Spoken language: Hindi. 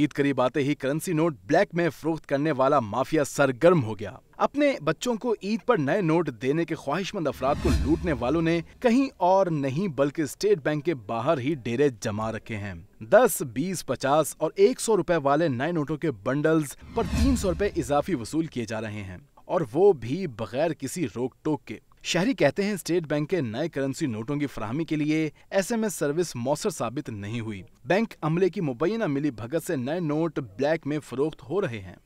ईद करीब आते ही करेंसी नोट ब्लैक में फरोख्त करने वाला माफिया सरगर्म हो गया अपने बच्चों को ईद पर नए नोट देने के ख्वाहिशमंद अफराद को लूटने वालों ने कहीं और नहीं बल्कि स्टेट बैंक के बाहर ही डेरे जमा रखे हैं दस बीस पचास और एक सौ रुपए वाले नए नोटों के बंडल्स पर तीन सौ रुपए इजाफी वसूल किए जा रहे हैं और वो भी बगैर किसी रोक टोक के शहरी कहते हैं स्टेट बैंक के नए करेंसी नोटों की फराहमी के लिए एसएमएस सर्विस मौसर साबित नहीं हुई बैंक अमले की मुबैना मिली भगत से नए नोट ब्लैक में फरोख्त हो रहे हैं